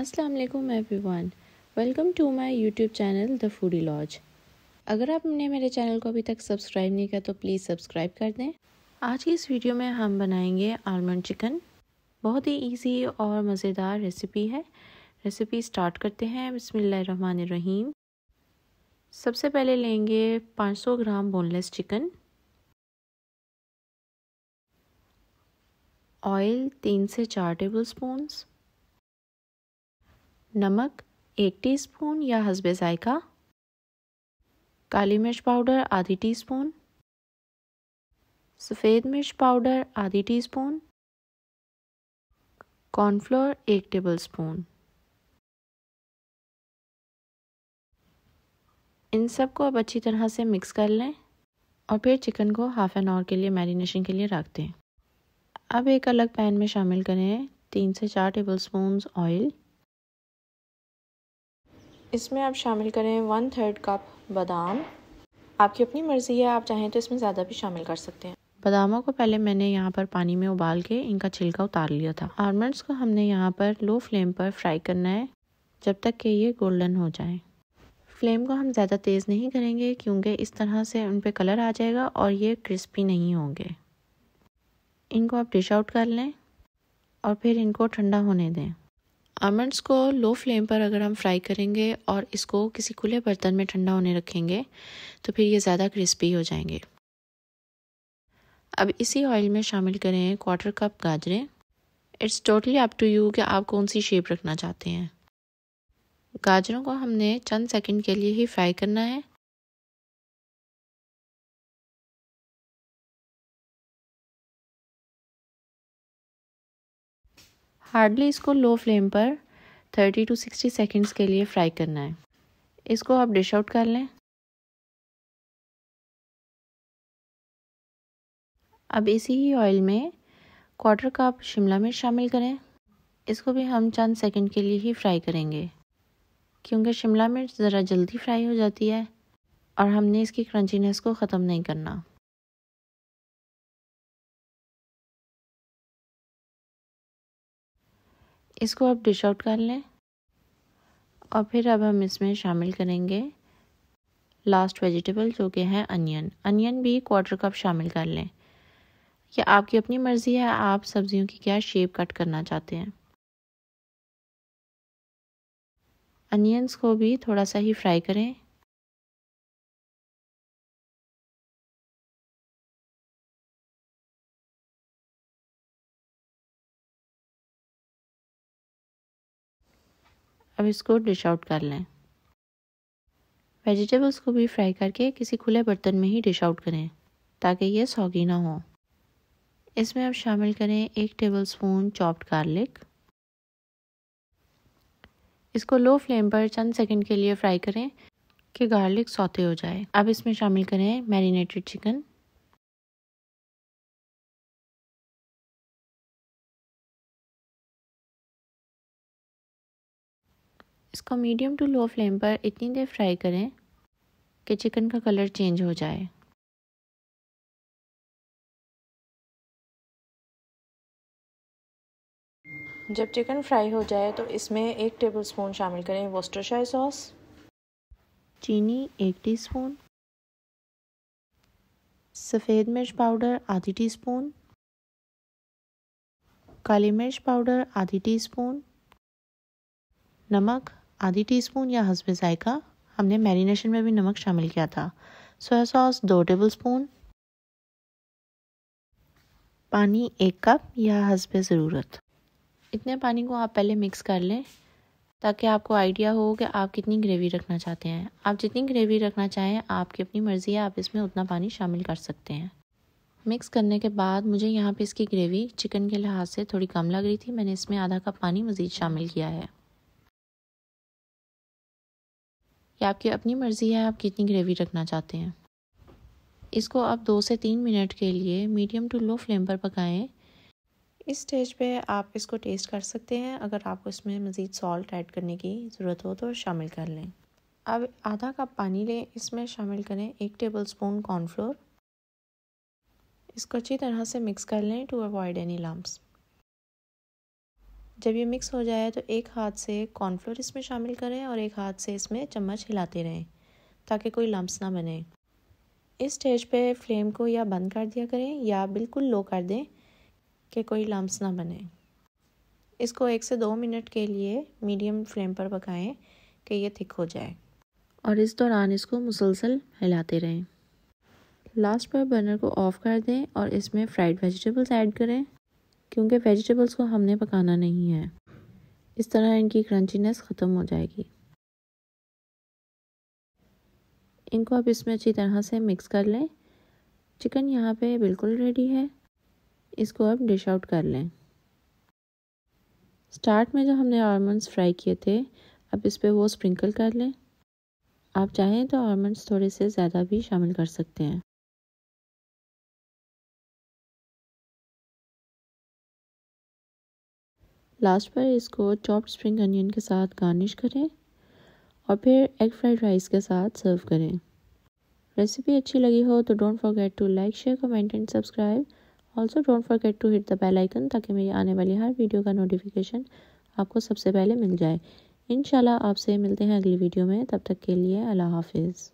अस्सलाम वालेकुम everyone welcome to my YouTube channel the Foodie Lodge अगर आपने मेरे चैनल को अभी तक सब्सक्राइब नहीं किया तो प्लीज़ सब्सक्राइब कर दें आज की इस वीडियो में हम बनाएंगे आलमंड चिकन बहुत ही इजी और मज़ेदार रेसिपी है रेसिपी स्टार्ट करते हैं बसमिल्ल रहीम सबसे पहले लेंगे 500 ग्राम बोनलेस चिकन ऑयल तीन से चार टेबल स्पून्स नमक एक टीस्पून या हसबे ज़ायका काली मिर्च पाउडर आधी टीस्पून सफ़ेद मिर्च पाउडर आधी टीस्पून कॉर्नफ्लोर एक टेबलस्पून इन सब को अब अच्छी तरह से मिक्स कर लें और फिर चिकन को हाफ़ एन आवर के लिए मैरिनेशन के लिए रख दें अब एक अलग पैन में शामिल करें तीन से चार स्पून ऑयल इसमें आप शामिल करें वन थर्ड कप बादाम आपकी अपनी मर्ज़ी है आप चाहें तो इसमें ज़्यादा भी शामिल कर सकते हैं बादामों को पहले मैंने यहाँ पर पानी में उबाल के इनका छिलका उतार लिया था आलमंड्स को हमने यहाँ पर लो फ्लेम पर फ्राई करना है जब तक कि ये गोल्डन हो जाए फ्लेम को हम ज़्यादा तेज़ नहीं करेंगे क्योंकि इस तरह से उन पर कलर आ जाएगा और ये क्रिस्पी नहीं होंगे इनको आप डिश आउट कर लें और फिर इनको ठंडा होने दें आमंड्स को लो फ्लेम पर अगर हम फ्राई करेंगे और इसको किसी खुले बर्तन में ठंडा होने रखेंगे तो फिर ये ज़्यादा क्रिस्पी हो जाएंगे अब इसी ऑयल में शामिल करें क्वार्टर कप गाजरें it's totally up to you कि आप कौन सी शेप रखना चाहते हैं गाजरों को हमने चंद सेकंड के लिए ही फ्राई करना है हार्डली इसको लो फ्लेम पर 30 टू 60 सेकंड्स के लिए फ्राई करना है इसको आप डिश आउट कर लें अब इसी ही ऑयल में क्वार्टर कप शिमला मिर्च शामिल करें इसको भी हम चंद सेकंड के लिए ही फ्राई करेंगे क्योंकि शिमला मिर्च ज़रा जल्दी फ्राई हो जाती है और हमने इसकी क्रंचीनेस को ख़त्म नहीं करना इसको आप डिश आउट कर लें और फिर अब हम इसमें शामिल करेंगे लास्ट वेजिटेबल जो कि है अनियन अनियन भी क्वार्टर कप शामिल कर लें यह आपकी अपनी मर्ज़ी है आप सब्जियों की क्या शेप कट करना चाहते हैं अनियंस को भी थोड़ा सा ही फ्राई करें अब इसको डिश आउट कर लें वेजिटेबल्स को भी फ्राई करके किसी खुले बर्तन में ही डिश आउट करें ताकि ये सौगी ना हो इसमें अब शामिल करें एक टेबल स्पून चॉप्ड गार्लिक इसको लो फ्लेम पर चंद सेकंड के लिए फ्राई करें कि गार्लिक सौते हो जाए अब इसमें शामिल करें मैरिनेटेड चिकन इसको मीडियम टू लो फ्लेम पर इतनी देर फ्राई करें कि चिकन का कलर चेंज हो जाए जब चिकन फ्राई हो जाए तो इसमें एक टेबल स्पून शामिल करें वोस्टरशाई सॉस चीनी एक टीस्पून, सफ़ेद मिर्च पाउडर आधी टीस्पून, काली मिर्च पाउडर आधी टीस्पून, नमक आधी टीस्पून या हसब जायका हमने मैरिनेशन में भी नमक शामिल किया था सोया सॉस दो टेबल स्पून पानी एक कप या हसब ज़रूरत इतने पानी को आप पहले मिक्स कर लें ताकि आपको आइडिया हो कि आप कितनी ग्रेवी रखना चाहते हैं आप जितनी ग्रेवी रखना चाहें आपकी अपनी मर्ज़ी है आप इसमें उतना पानी शामिल कर सकते हैं मिक्स करने के बाद मुझे यहाँ पे इसकी ग्रेवी चिकन के लिहाज से थोड़ी कम लग रही थी मैंने इसमें आधा कप पानी मज़ीद शामिल किया है ये आपकी अपनी मर्ज़ी है आप कितनी ग्रेवी रखना चाहते हैं इसको आप दो से तीन मिनट के लिए मीडियम टू लो फ्लेम पर पकाएं इस स्टेज पे आप इसको टेस्ट कर सकते हैं अगर आपको इसमें मज़ीद सॉल्ट ऐड करने की ज़रूरत हो तो शामिल कर लें अब आधा कप पानी लें इसमें शामिल करें एक टेबल स्पून कॉर्नफ्लोर इसको अच्छी तरह से मिक्स कर लें टू अवॉइड एनी लम्ब्स जब ये मिक्स हो जाए तो एक हाथ से कॉर्नफ्लोर इसमें शामिल करें और एक हाथ से इसमें चम्मच हिलाते रहें ताकि कोई लम्ब ना बने इस स्टेज पे फ्लेम को या बंद कर दिया करें या बिल्कुल लो कर दें कि कोई लम्ब ना बने इसको एक से दो मिनट के लिए मीडियम फ्लेम पर पकाएं कि ये थिक हो जाए और इस दौरान इसको मुसलसल हिलाते रहें लास्ट पर बर्नर को ऑफ़ कर दें और इसमें फ्राइड वेजिटेबल्स ऐड करें क्योंकि वेजिटेबल्स को हमने पकाना नहीं है इस तरह इनकी क्रंचीनेस ख़त्म हो जाएगी इनको आप इसमें अच्छी तरह से मिक्स कर लें चिकन यहाँ पे बिल्कुल रेडी है इसको आप डिश आउट कर लें स्टार्ट में जो हमने आलमंड्स फ्राई किए थे अब इस पर वो स्प्रिंकल कर लें आप चाहें तो आलमंड्स थोड़े से ज़्यादा भी शामिल कर सकते हैं लास्ट पर इसको चॉप्ड स्प्रिंग अनियन के साथ गार्निश करें और फिर एग फ्राइड राइस के साथ सर्व करें रेसिपी अच्छी लगी हो तो don't forget to like share comment and subscribe also don't forget to hit the bell icon ताकि मेरी आने वाली हर वीडियो का नोटिफिकेशन आपको सबसे पहले मिल जाए इन आपसे मिलते हैं अगली वीडियो में तब तक के लिए अल्लाह हाफिज़